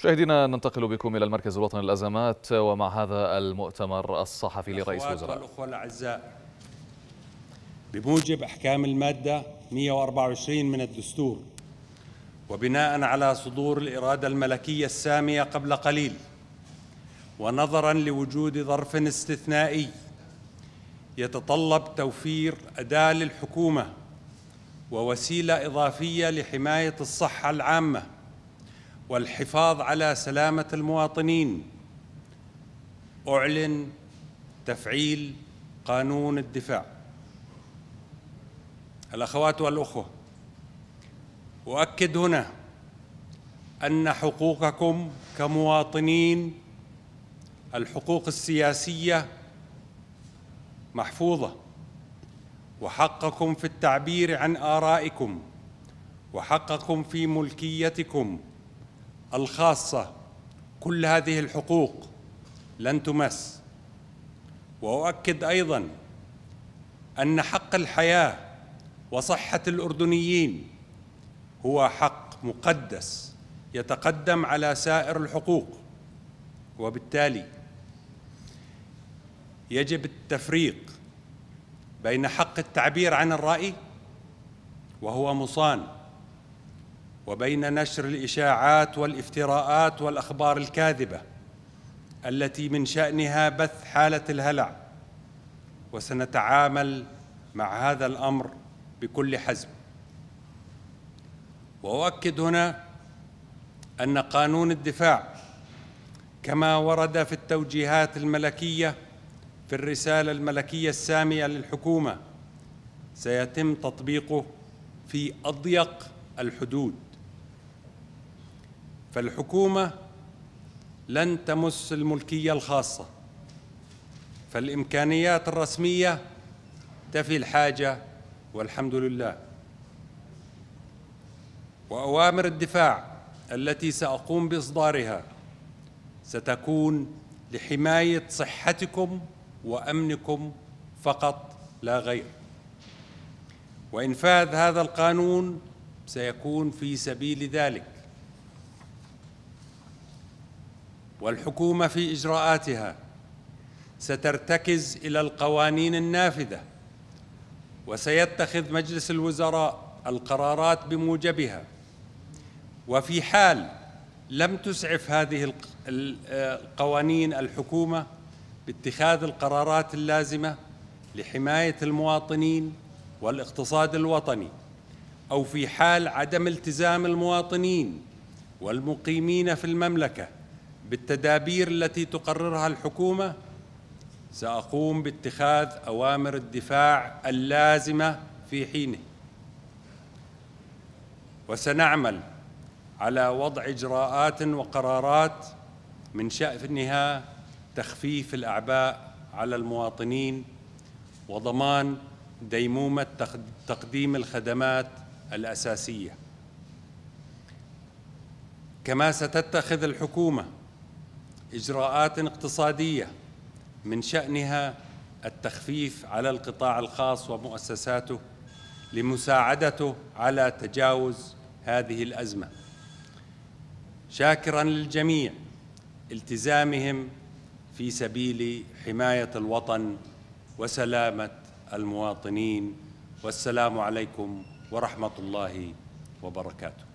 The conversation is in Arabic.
مشاهدينا ننتقل بكم إلى المركز الوطني للأزمات ومع هذا المؤتمر الصحفي لرئيس الوزراء الاخوه الأعزاء بموجب أحكام المادة 124 من الدستور وبناء على صدور الإرادة الملكية السامية قبل قليل ونظرا لوجود ظرف استثنائي يتطلب توفير أداة للحكومة ووسيلة إضافية لحماية الصحة العامة والحفاظ على سلامة المواطنين أعلن تفعيل قانون الدفاع الأخوات والأخوة أؤكد هنا أن حقوقكم كمواطنين الحقوق السياسية محفوظة وحقكم في التعبير عن آرائكم وحقكم في ملكيتكم الخاصة كل هذه الحقوق لن تمس وأؤكد أيضا أن حق الحياة وصحة الأردنيين هو حق مقدس يتقدم على سائر الحقوق وبالتالي يجب التفريق بين حق التعبير عن الرأي وهو مصان وبين نشر الإشاعات والافتراءات والأخبار الكاذبة التي من شأنها بث حالة الهلع وسنتعامل مع هذا الأمر بكل حزم وأؤكد هنا أن قانون الدفاع كما ورد في التوجيهات الملكية في الرسالة الملكية السامية للحكومة سيتم تطبيقه في أضيق الحدود فالحكومة لن تمس الملكية الخاصة فالإمكانيات الرسمية تفي الحاجة والحمد لله وأوامر الدفاع التي سأقوم بإصدارها ستكون لحماية صحتكم وأمنكم فقط لا غير وإنفاذ هذا القانون سيكون في سبيل ذلك والحكومة في إجراءاتها سترتكز إلى القوانين النافذة وسيتخذ مجلس الوزراء القرارات بموجبها وفي حال لم تسعف هذه القوانين الحكومة باتخاذ القرارات اللازمة لحماية المواطنين والاقتصاد الوطني أو في حال عدم التزام المواطنين والمقيمين في المملكة بالتدابير التي تقررها الحكومه ساقوم باتخاذ اوامر الدفاع اللازمه في حينه وسنعمل على وضع اجراءات وقرارات من شانها تخفيف الاعباء على المواطنين وضمان ديمومه تقديم الخدمات الاساسيه كما ستتخذ الحكومه إجراءات اقتصادية من شأنها التخفيف على القطاع الخاص ومؤسساته لمساعدته على تجاوز هذه الأزمة شاكرا للجميع التزامهم في سبيل حماية الوطن وسلامة المواطنين والسلام عليكم ورحمة الله وبركاته